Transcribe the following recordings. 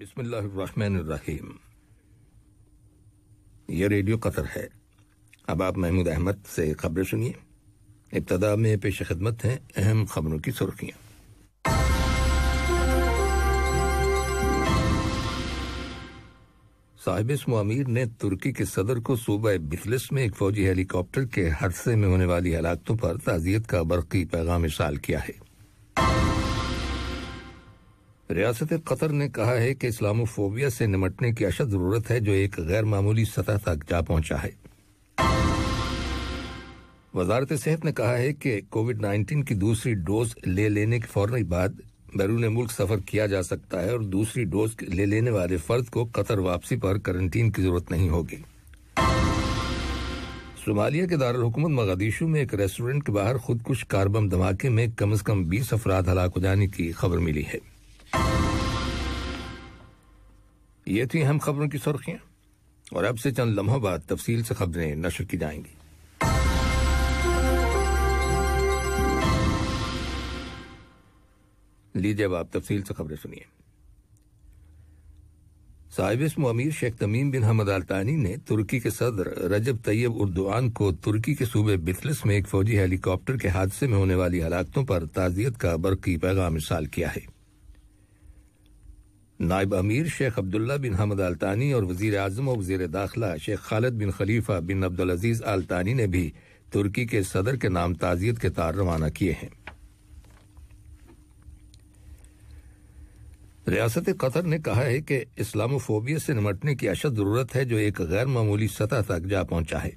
बिस्मिल्लाहिर्रहमानिर्रहीम यह radio Qatar है अब आप महमूद अहमद से खबरें सुनिए इब्तदा में पेश खदमत हैं अहम खबरों की सुर्खियां साहिब मामीर ने तुर्की के सदर को सूबा बिथलिस में एक फौजी हेलीकॉप्टर के हादसे में होने वाली हलाकतों पर ताजियत का बरकी पैगाम इशाल किया है रियासत कतर ने कहा है कि इस्लामोफोबिया से निमटने की अशद ज़रूरत है जो एक गैर मामूली सतह तक जा पहुंचा है वजारत सेहत ने कहा है कि कोविड नाइन्टीन की दूसरी डोज ले लेने के फौरन बाद बैरून मुल्क सफर किया जा सकता है और दूसरी डोज ले लेने वाले फर्द को कतर वापसी पर करंटीन की जरूरत नहीं होगी सोमालिया के दारकूमत मगादिशु में एक रेस्टोरेंट के बाहर खुदकुश कार बम धमाके में कम अज कम बीस अफराद हलाक हो जाने की खबर मिली है ये थी अहम खबरों की सुर्खियाँ और अब से चंद लम्हों बाद तफसील से खबरें नशर की जाएंगी लीजिए अब आप तफसील से खबरें सुनिए साहिबिस अमीर शेख तमीम बिन हमद अलतानी ने तुर्की के सदर रजब तैयब उर्दुआन को तुर्की के सूबे बिथलिस में एक फौजी हेलीकॉप्टर के हादसे में होने वाली हलाकतों पर ताजियत का बरकी पैगाम इरसाल किया है नायब अमीर शेख अब्दुल्ला बिन हमद आलतानी और वजीर अजम और वजीर दाखिला शेख खालिद बिन खलीफा बिन अब्दुल अजीज आलतानी ने भी तुर्की के सदर के नाम ताजियत के तार रवाना किए हैं रियासत कतर ने कहा है कि इस्लामोफोबिया से निमटने की अशद ज़रूरत है जो एक गैर मामूली सतह तक जा पहुंचा है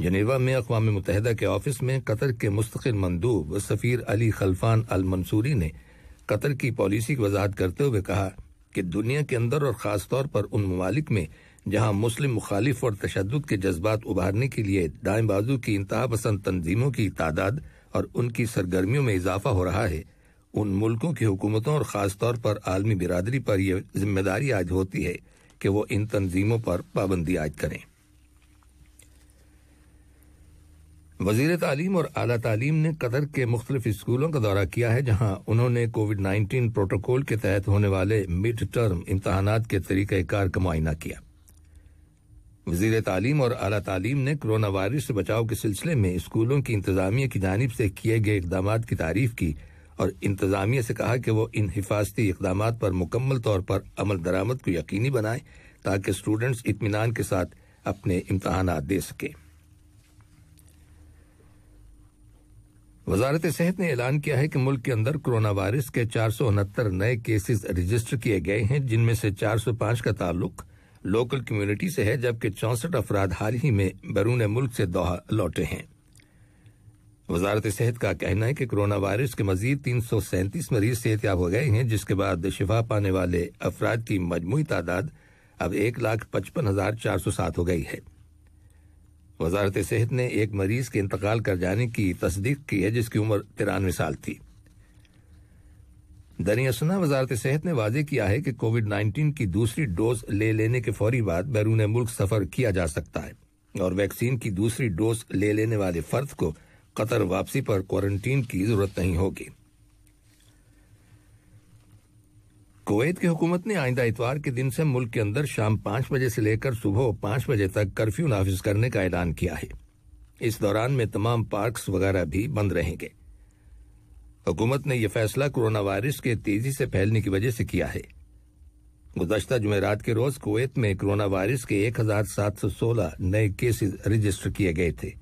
जनेवा में अकवा मुतहदा के ऑफिस में कतर के मुस्तकिल मंदूब सफ़ीर अली खलफान अल मंसूरी ने कतर की पॉलिसी की वजाहत करते हुए कहा कि दुनिया के अंदर और ख़ासतौर पर उन ममालिक में जहां मुस्लिम मुखालिफ और तशद के जज्बात उभारने के लिए दाएं बाजू की इंतहा पसंद तंजीमों की तादाद और उनकी सरगर्मियों में इजाफा हो रहा है उन मुल्कों की हुकूमतों और ख़ासतौर पर आलमी बिरादरी पर यह जिम्मेदारी आज होती है कि वो इन तंजीमों पर पाबंदी आज करें वजीर तालीम और अला तालीम ने कतर के मुख्तलिफ स्कूलों का दौरा किया है जहां उन्होंने कोविड नाइन्टीन प्रोटोकॉल के तहत होने वाले मिड टर्म इम्तहान के तरीक़ार का मुआयना किया वजीर तालीम और अला तालीम ने कोरोना वायरस से बचाव के सिलसिले में स्कूलों की इंतजामिया की जानब से किए गए इकदाम की तारीफ की और इंतजामिया से कहा कि वो इन हिफाजती इकदाम पर मुकम्मल तौर पर अमल दरामद को यकीनी बनाए ताकि स्टूडेंट्स इतमान के साथ अपने इम्तहान दे सकें वजारत सेहत ने ऐलान किया है कि मुल्क के अंदर कोरोना वायरस के चार सौ उनहत्तर नए केसेज रजिस्टर किए गए हैं जिनमें से चार सौ पांच का ताल्लुक लोकल कम्युनिटी से है जबकि चौंसठ अफराद हाल ही में बैरून मुल्क से दोहा लौटे हैं वजारत सेहत का कहना है कि कोरोना वायरस के मजीद तीन सौ सैंतीस मरीज सेहतियाब हो गए हैं जिसके बाद शिफा पाने वाले अफराद की मजमू तादाद अब एक लाख पचपन हजार चार सौ सात हो गई है वजारत सेहत ने एक मरीज के इंतकाल कर जाने की तस्दीक की है जिसकी उम्र तिरानवे साल थी दरियासना वजारत सेहत ने वाजे किया है कि कोविड नाइन्टीन की दूसरी डोज ले लेने के फौरी बाद बैरून मुल्क सफर किया जा सकता है और वैक्सीन की दूसरी डोज ले लेने वाले फर्द को कतर वापसी पर क्वारंटीन की जरूरत नहीं होगी कुवैत की हुकूमत ने आइंदा इतवार के दिन से मुल्क के अंदर शाम पांच बजे से लेकर सुबह पांच बजे तक कर्फ्यू नाफिज करने का ऐलान किया है इस दौरान में तमाम पार्क्स वगैरह भी बंद रहेंगे हुकूमत ने यह फैसला कोरोना वायरस के तेजी से फैलने की वजह से किया है गुजशत जुमेरात के रोज कुवैत में कोरोना वायरस के 1716 नए केसेस रजिस्टर किए गए थे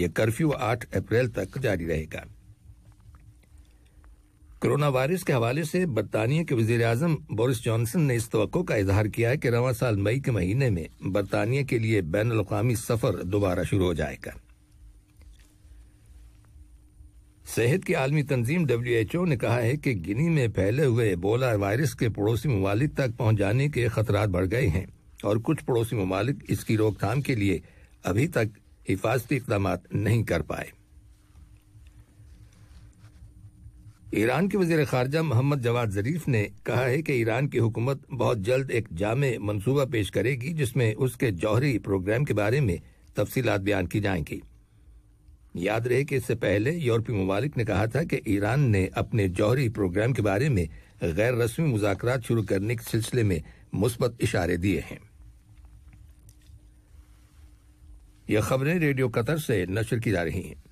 यह कर्फ्यू 8 अप्रैल तक जारी रहेगा कोरोना वायरस के हवाले से बरतानिया के वजीर अजम बोरिस जॉनसन ने इस तो का इजहार किया है कि रवा साल मई के महीने में बरतानिया के लिए बैन अवी सफर दोबारा शुरू हो जाएगा सेहत की आलमी तंजीम डब्ल्यू एच ओ ने कहा है कि गिनी में फैले हुए बोला वायरस के पड़ोसी ममालिक तक पहुँच जाने के खतरा बढ़ गए हैं और कुछ पड़ोसी ममालिक इसकी रोकथाम के लिए अभी तक हिफाजती इकदाम नहीं कर पाए ईरान के वजीर खारजा मोहम्मद जवाद जरीफ ने कहा है कि ईरान की हुकूमत बहुत जल्द एक जाम मनसूबा पेश करेगी जिसमें उसके जौहरी प्रोग्राम के बारे में तफसीत बयान की जाएंगी याद रहे कि इससे पहले यूरोपीय ममालिक ने कहा था कि ईरान ने अपने जौहरी प्रोग्राम के बारे में गैर रस्मी मुजाकर शुरू करने के सिलसिले में मुस्बत इशारे दिए हैं यह खबरें रेडियो कतर से नशर की जा रही हैं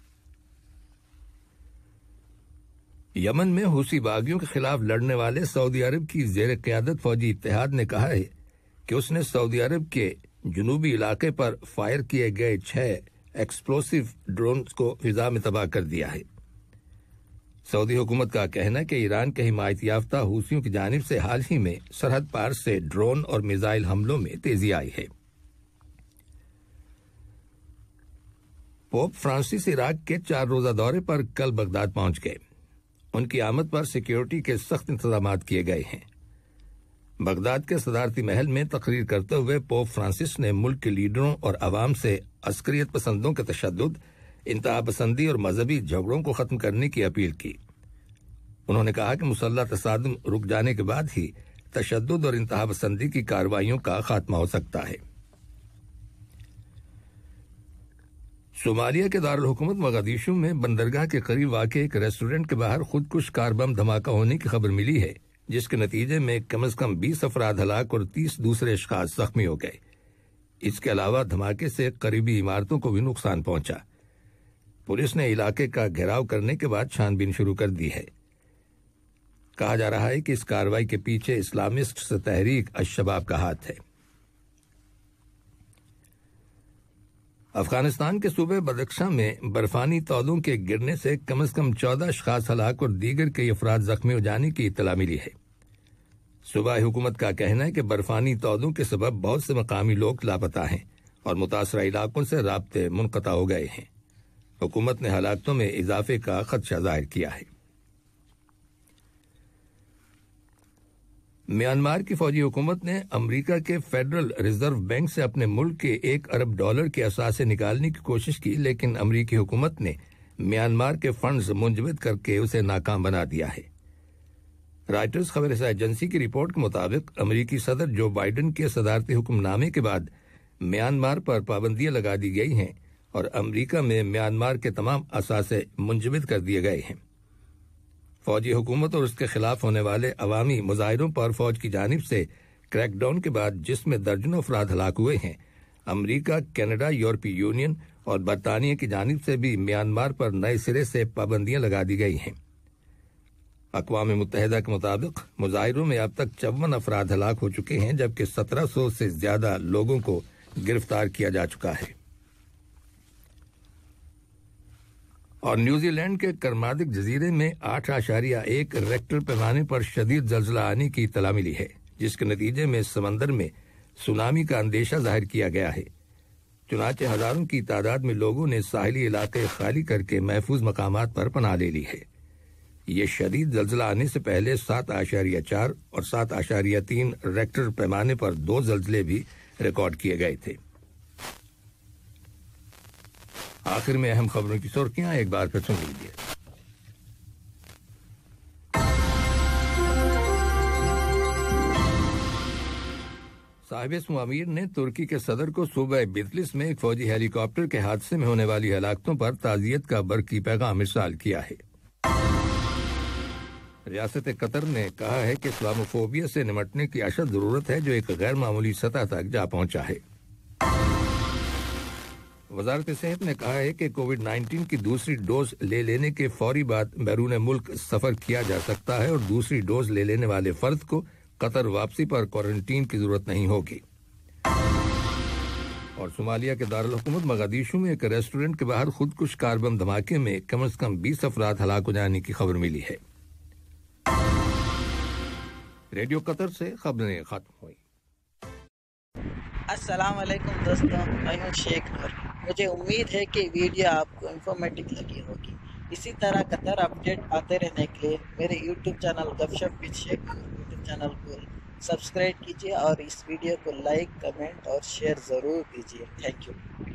यमन में हुसी बागियों के खिलाफ लड़ने वाले सऊदी अरब की जेर क्यादत फौजी इतिहाद ने कहा है कि उसने सऊदी अरब के जनूबी इलाके पर फायर किए गए छह एक्सप्लोसिव ड्रोन को फिजा में तबाह कर दिया है सऊदी हुकूमत का कहना है कि ईरान के हिमायत याफ्ता हूसियों की जानब से हाल ही में सरहद पार से ड्रोन और मिजाइल हमलों में तेजी आई है पोप फ्रांसिस इराक के चार रोजा दौरे पर कल बगदाद पहुंच गए उनकी आमद पर सिक्योरिटी के सख्त इंतजाम किए गए हैं बगदाद के सदारती महल में तकरीर करते हुए पोप फ्रांसिस ने मुल्क के लीडरों और आवाम से अस्करियत पसंदों के तशद इंतहा पसंदी और मजहबी झगड़ों को ख़त्म करने की अपील की उन्होंने कहा कि मुसल्ला तसादम रुक जाने के बाद ही तशद और इंतहा पसंदी की कार्रवाई का खात्मा हो सकता है सोमालिया के दारकूमत मगदीशु में बंदरगाह के करीब वाक़ एक रेस्टोरेंट के बाहर खुदकुश कार बम धमाका होने की खबर मिली है जिसके नतीजे में कम अज कम बीस अफराद हलाक और तीस दूसरे अशखाज जख्मी हो गए इसके अलावा धमाके से करीबी इमारतों को भी नुकसान पहुंचा पुलिस ने इलाके का घेराव करने के बाद छानबीन शुरू कर दी है कहा जा रहा है कि इस कार्रवाई के पीछे इस्लामिस्ट तहरीक अशबाब का हाथ है अफगानिस्तान के सूबे बदख्शां में बर्फानी तौलों के गिरने से कम अज कम चौदह अशखाज हलाक और दीगर कई अफराद जख्मी हो जाने की इतला मिली है सूबाई हुकूमत का कहना है कि बर्फानी तौलों के सबब बहुत से मकामी लोग लापता हैं और मुतासर इलाकों से रबते मुनता हो गए हैं हुकूमत ने हलाकतों में इजाफे का खदशा जाहिर किया है म्यांमार की फौजी हुकूमत ने अमेरिका के फेडरल रिजर्व बैंक से अपने मुल्क के एक अरब डॉलर के असासे निकालने की कोशिश की लेकिन अमरीकी हुकूमत ने म्यांमार के फंड्स मुंजमद करके उसे नाकाम बना दिया है राइटर्स खबर एजेंसी की रिपोर्ट के मुताबिक अमरीकी सदर जो बाइडन के सदारती हुक्मनामे के बाद म्यांमार पर पाबंदियां लगा दी गई हैं और अमरीका में म्यांमार के तमाम असासे मुंजमद कर दिए गए हैं फौजी हुकूमत और उसके खिलाफ होने वाले अवामी मुजाहरों पर फौज की जानब से क्रैकडाउन के बाद जिसमें दर्जनों अफराद हलाक हुए हैं अमरीका कैनेडा यूरोपीय यूनियन और बरतानिया की जानब से भी म्यांमार पर नए सिरे से पाबंदियां लगा दी गई हैं अकवा मुतहदा के मुताबिक मुजाहरों में अब तक चौवन अफराद हलाक हो चुके हैं जबकि सत्रह सौ से ज्यादा लोगों को गिरफ्तार किया जा चुका है और न्यूजीलैंड के कर्मादिक जजीरे में आठ आशारिया एक रेक्टर पैमाने पर शदीद जल्जला आने की इतला मिली है जिसके नतीजे में समंदर में सुनामी का अंदेशा जाहिर किया गया है चुनाचे हजारों की तादाद में लोगों ने साहली इलाके खाली करके महफूज मकाम पर पनाह ले ली है ये शदीद जल्जला आने से पहले सात आशारिया चार और सात आशारिया तीन रेक्टर पैमाने पर दो जल्जले भी रिकॉर्ड किए गए थे आखिर में अहम खबरों की सुर्खियां एक बार फिर सुन लीजिए साहिब अमीर ने तुर्की के सदर को सूबह बिजलिस में एक फौजी हेलीकॉप्टर के हादसे में होने वाली हलाकतों पर ताजियत का बरकी पैगाम इरसाल किया है रियासत कतर ने कहा है कि इस्लामोफोबिया से निमटने की अशद जरूरत है जो एक गैर मामूली सतह तक जा पहुंचा है वजारत सेहत ने कहा है कि कोविड 19 की दूसरी डोज ले लेने के फौरी बाद बैरून मुल्क सफर किया जा सकता है और दूसरी डोज ले लेने वाले फर्द को कतर वापसी पर क्वारंटीन की जरूरत नहीं होगी और सोमालिया के दारकूमत मगादीशु में एक रेस्टोरेंट के बाहर खुदकुश कार बम धमाके में कम अज कम बीस अफराद हलाक हो जाने की खबर मिली है रेडियो कतर से खबरें खत्म हुई असलम दोस्तों मैं हूँ शेख मुझे उम्मीद है कि वीडियो आपको इन्फॉर्मेटिव लगी होगी इसी तरह कतर अपडेट आते रहने के लिए मेरे YouTube channel Gapshap with Sheikh YouTube channel को सब्सक्राइब कीजिए और इस वीडियो को लाइक कमेंट और शेयर ज़रूर कीजिए थैंक यू